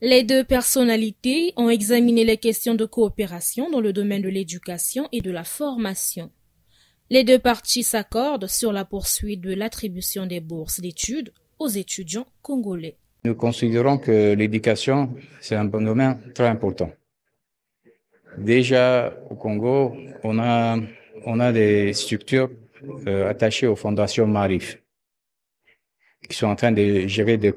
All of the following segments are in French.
Les deux personnalités ont examiné les questions de coopération dans le domaine de l'éducation et de la formation. Les deux parties s'accordent sur la poursuite de l'attribution des bourses d'études aux étudiants congolais. Nous considérons que l'éducation, c'est un domaine très important. Déjà au Congo, on a, des structures euh, attachées aux fondations Marif qui sont en train de gérer des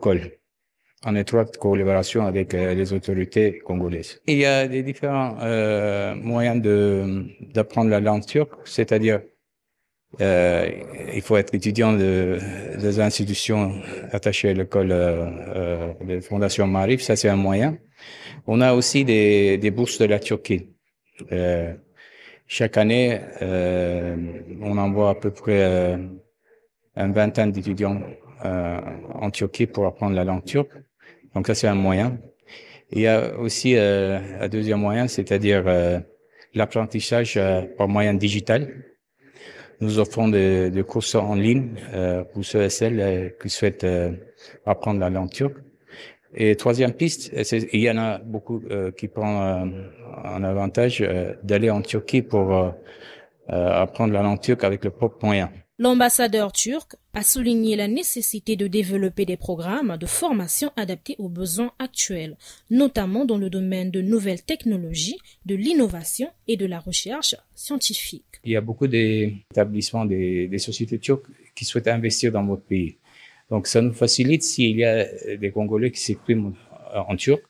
en étroite collaboration avec euh, les autorités congolaises. Il y a des différents euh, moyens d'apprendre la langue turque, c'est-à-dire euh, il faut être étudiant de, des institutions attachées à l'école euh, euh, de Fondation Marif, ça c'est un moyen. On a aussi des, des bourses de la Turquie. Euh, chaque année, euh, on envoie à peu près un vingtaine d'étudiants en Turquie pour apprendre la langue turque. Donc ça, c'est un moyen. Il y a aussi euh, un deuxième moyen, c'est-à-dire euh, l'apprentissage euh, par moyen digital. Nous offrons des, des courses en ligne pour ceux et celles qui souhaitent apprendre la langue turque. Et troisième piste, il y en a beaucoup qui prennent un avantage d'aller en Turquie pour apprendre la langue turque avec le propre moyen. L'ambassadeur turc a souligné la nécessité de développer des programmes de formation adaptés aux besoins actuels, notamment dans le domaine de nouvelles technologies, de l'innovation et de la recherche scientifique. Il y a beaucoup d'établissements, des, sociétés turques qui souhaitent investir dans votre pays. Donc ça nous facilite s'il y a des Congolais qui s'expriment en, turc.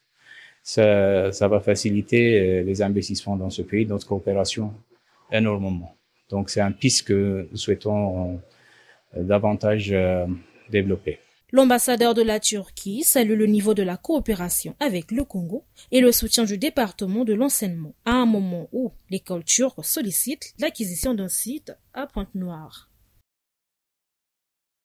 Ça, ça va faciliter euh, les investissements dans ce pays, notre coopération énormément. Donc c'est un piste que nous souhaitons euh, davantage euh, développer. L'ambassadeur de la Turquie salue le niveau de la coopération avec le Congo et le soutien du département de l'enseignement à un moment où l'école turque sollicite l'acquisition d'un site à Pointe-Noire.